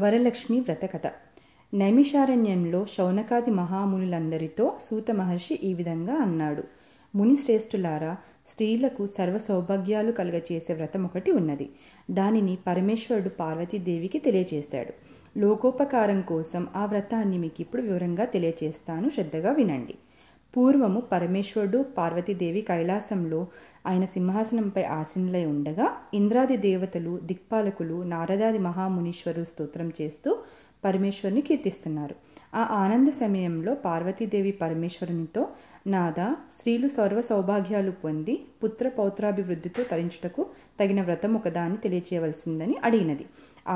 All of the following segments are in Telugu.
వరలక్ష్మి వ్రతకథ నైమిషారణ్యంలో శౌనకాది మహామునులందరితో సూత మహర్షి ఈ విధంగా అన్నాడు మునిశ్రేష్ఠులారా స్త్రీలకు సర్వ సౌభాగ్యాలు కలగచేసే వ్రతం ఒకటి ఉన్నది దానిని పరమేశ్వరుడు పార్వతీదేవికి తెలియజేశాడు లోకోపకారం కోసం ఆ వ్రతాన్ని మీకు ఇప్పుడు వివరంగా తెలియజేస్తాను శ్రద్ధగా వినండి పూర్వము పరమేశ్వరుడు పార్వతీదేవి కైలాసంలో ఆయన సింహాసనంపై ఆసీనులై ఉండగా ఇంద్రాది దేవతలు దిక్పాలకులు నారదాది మహామునీశ్వరు స్తోత్రం చేస్తూ పరమేశ్వరుని కీర్తిస్తున్నారు ఆ ఆనంద సమయంలో పార్వతీదేవి పరమేశ్వరునితో నాదా స్త్రీలు సర్వ సౌభాగ్యాలు పొంది పుత్ర పౌత్రాభివృద్ధితో తరించుటకు తగిన వ్రతం ఒకదాన్ని తెలియచేయవలసిందని అడిగినది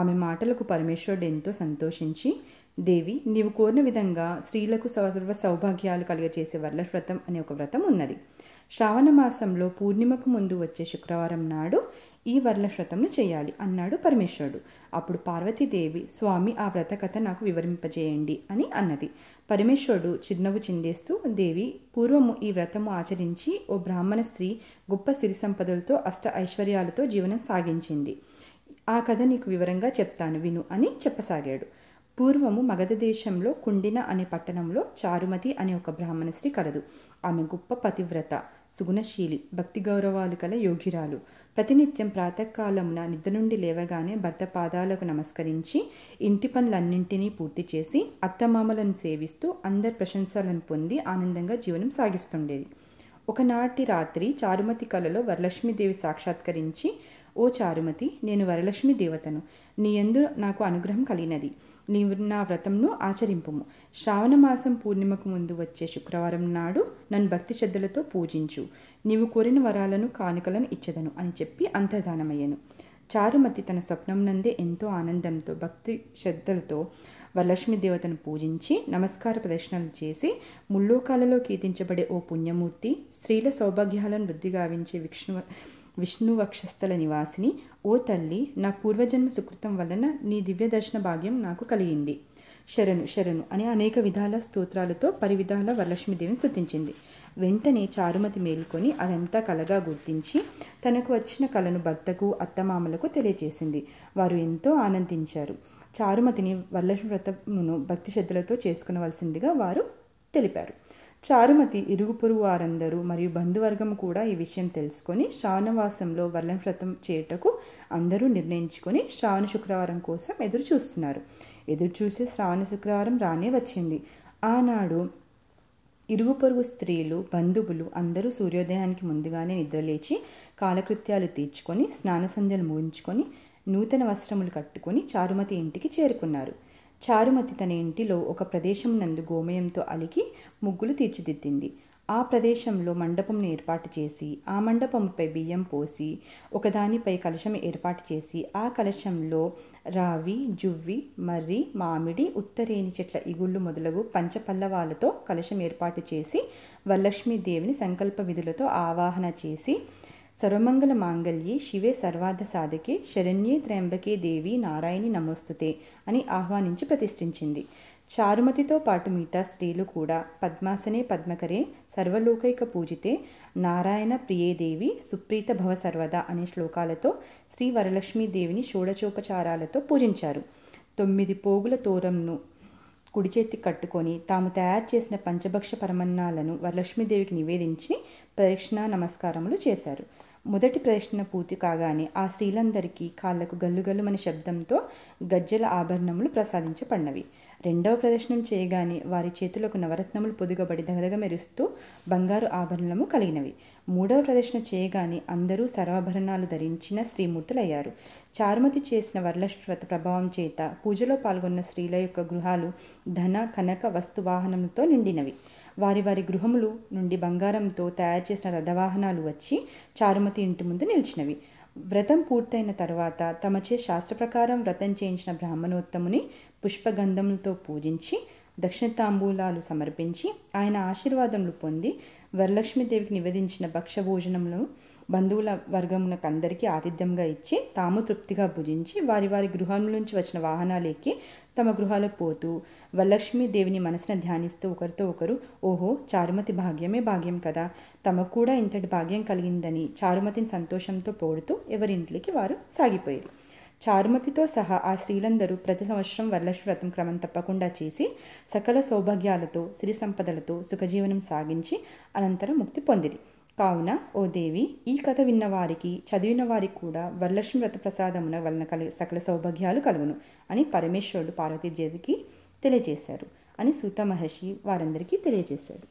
ఆమె మాటలకు పరమేశ్వరుడు ఎంతో సంతోషించి దేవి నీవు కోరిన విధంగా స్త్రీలకు సర్వ సౌభాగ్యాలు కలిగజేసే వ్రతం అనే ఒక వ్రతం ఉన్నది శ్రావణ మాసంలో పూర్ణిమకు ముందు వచ్చే శుక్రవారం నాడు ఈ వ్రతంను చేయాలి అన్నాడు పరమేశ్వరుడు అప్పుడు పార్వతీదేవి స్వామి ఆ వ్రత కథ నాకు వివరింపజేయండి అని అన్నది పరమేశ్వరుడు చిరునవ్వు చిందేస్తూ దేవి పూర్వము ఈ వ్రతము ఆచరించి ఓ బ్రాహ్మణ స్త్రీ గొప్ప సిరి సంపదలతో అష్ట ఐశ్వర్యాలతో జీవనం సాగించింది ఆ కథ నీకు వివరంగా చెప్తాను విను అని చెప్పసాగాడు పూర్వము మగధ దేశంలో కుండిన అనే పట్టణంలో చారుమతి అనే ఒక బ్రాహ్మణశ్రీ కలదు ఆమె గొప్ప పతివ్రత సుగుణశీలి భక్తి గౌరవాలు కల యోగిరాలు ప్రతినిత్యం ప్రాతకాలమున నిద్ర నుండి లేవగానే భర్త పాదాలకు నమస్కరించి ఇంటి పనులన్నింటినీ పూర్తి చేసి అత్తమామలను సేవిస్తూ అందరి ప్రశంసలను పొంది ఆనందంగా జీవనం సాగిస్తుండేది ఒకనాటి రాత్రి చారుమతి కలలో వరలక్ష్మీదేవి సాక్షాత్కరించి ఓ చారుమతి నేను వరలక్ష్మి దేవతను నీ ఎందు నాకు అనుగ్రహం కలిగినది నీవు నా వ్రతంను ఆచరింపుము శ్రావణమాసం పూర్ణిమకు ముందు వచ్చే శుక్రవారం నాడు నన్ను భక్తి శ్రద్ధలతో పూజించు నీవు కోరిన వరాలను కానుకలను ఇచ్చదను అని చెప్పి అంతర్ధానమయ్యను చారుమతి తన స్వప్నం నందే ఎంతో ఆనందంతో భక్తి శ్రద్ధలతో వరలక్ష్మి దేవతను పూజించి నమస్కార ప్రదర్శనలు చేసి ముల్లోకాలలో కీర్తించబడే ఓ పుణ్యమూర్తి స్త్రీల సౌభాగ్యాలను వృద్ధి గావించే విష్ణు విష్ణువక్షస్థల నివాసిని ఓ తల్లి నా పూర్వజన్మ సుకృతం వలన నీ దివ్య దర్శన భాగ్యం నాకు కలిగింది శరణు శరణు అని అనేక విధాల స్తోత్రాలతో పరివిధాల వరలక్ష్మీదేవిని స్థుతించింది వెంటనే చారుమతి మేలుకొని అదంతా కలగా గుర్తించి తనకు వచ్చిన కలను భర్తకు అత్తమామలకు తెలియజేసింది వారు ఎంతో ఆనందించారు చారుమతిని వరలక్ష్మి వ్రతమును భక్తి శ్రద్ధలతో చేసుకునవలసిందిగా వారు తెలిపారు చారుమతి ఇరుగు పొరుగు వారందరూ మరియు బంధువర్గం కూడా ఈ విషయం తెలుసుకొని శ్రావణవాసంలో వర్లన్ వ్రతం చేయుటకు అందరూ నిర్ణయించుకొని శ్రావణ శుక్రవారం కోసం ఎదురు చూస్తున్నారు ఎదురు చూసే శ్రావణ శుక్రవారం రానే వచ్చింది ఆనాడు ఇరుగు పొరుగు స్త్రీలు బంధువులు అందరూ సూర్యోదయానికి ముందుగానే నిద్రలేచి కాలకృత్యాలు తీర్చుకొని స్నాన సంధ్యలు ముగించుకొని నూతన వస్త్రములు కట్టుకొని చారుమతి ఇంటికి చేరుకున్నారు చారుమతి తన ఇంటిలో ఒక ప్రదేశం నందు గోమయంతో అలికి ముగ్గులు తీర్చిదిద్దింది ఆ ప్రదేశంలో మండపంను ఏర్పాటు చేసి ఆ మండపంపై బియ్యం పోసి ఒకదానిపై కలశం ఏర్పాటు చేసి ఆ కలశంలో రావి జువ్వి మర్రి మామిడి ఉత్తరేని చెట్ల ఇగుళ్ళు మొదలగు పంచపల్లవాలతో కలశం ఏర్పాటు చేసి వరలక్ష్మీదేవిని సంకల్ప విధులతో ఆవాహన చేసి సర్వమంగళ మాంగళ్యే శివే సర్వార్థ సాధకే శరణ్యే త్రయంబకే దేవి నారాయణి నమోస్తుతే అని ఆహ్వానించి ప్రతిష్ఠించింది చారుమతితో పాటు మిగతా స్త్రీలు కూడా పద్మాసనే పద్మకరే సర్వలోకైక పూజితే నారాయణ ప్రియేదేవి సుప్రీత భవ సర్వదా అనే శ్లోకాలతో శ్రీ వరలక్ష్మీదేవిని షోడచోపచారాలతో పూజించారు తొమ్మిది పోగుల తోరంను కుడి చేతి కట్టుకొని తాము తయారు చేసిన పంచభక్ష పరమన్నాలను వరలక్ష్మీదేవికి నివేదించి ప్రదక్షిణా నమస్కారములు చేశారు మొదటి ప్రదర్శన పూర్తి కాగానే ఆ స్త్రీలందరికీ కాళ్లకు గల్లుగల్లుమని శబ్దంతో గజ్జెల ఆభరణములు ప్రసాదించబడినవి రెండవ ప్రదర్శనం చేయగానే వారి చేతులకు నవరత్నములు పొదుగబడి దగదగ మెరుస్తూ బంగారు ఆభరణము కలిగినవి మూడవ ప్రదర్శన చేయగానే అందరూ సర్వాభరణాలు ధరించిన శ్రీమూర్తులయ్యారు చారుమతి చేసిన వరలక్ష్మత ప్రభావం చేత పూజలో పాల్గొన్న స్త్రీల యొక్క గృహాలు ధన కనక వస్తువాహనంతో నిండినవి వారి వారి గృహములు నుండి బంగారంతో తయారు చేసిన రథవాహనాలు వచ్చి చారుమతి ఇంటి ముందు నిలిచినవి వ్రతం పూర్తయిన తర్వాత తమచే శాస్త్ర ప్రకారం వ్రతం చేయించిన బ్రాహ్మణోత్తముని పుష్పగంధములతో పూజించి దక్షిణ తాంబూలాలు సమర్పించి ఆయన ఆశీర్వాదములు పొంది వరలక్ష్మీదేవికి నివేదించిన భోజనములను బంధువుల వర్గమునకు అందరికీ ఆతిథ్యంగా ఇచ్చి తాము తృప్తిగా భుజించి వారి వారి గృహం నుంచి వచ్చిన వాహనాలు ఎక్కి తమ గృహాలకు పోతూ వరలక్ష్మీ దేవిని మనసున ధ్యానిస్తూ ఒకరితో ఒకరు ఓహో చారుమతి భాగ్యమే భాగ్యం కదా తమకు కూడా ఇంతటి భాగ్యం కలిగిందని చారుమతిని సంతోషంతో పోడుతూ ఎవరింట్లోకి వారు సాగిపోయారు చారుమతితో సహా ఆ స్త్రీలందరూ ప్రతి సంవత్సరం వరలక్ష్మి వ్రతం క్రమం తప్పకుండా చేసి సకల సౌభాగ్యాలతో సిరి సంపదలతో సుఖజీవనం సాగించి అనంతరం ముక్తి పొందిరి కావున ఓ దేవి ఈ కథ విన్న వారికి చదివిన వారికి కూడా వరలక్ష్మి వ్రతప్రసాదమున వలన కలి సకల సౌభాగ్యాలు కలుగును అని పరమేశ్వరుడు పార్వతీదేవికి తెలియజేశారు అని సూత మహర్షి వారందరికీ తెలియజేశాడు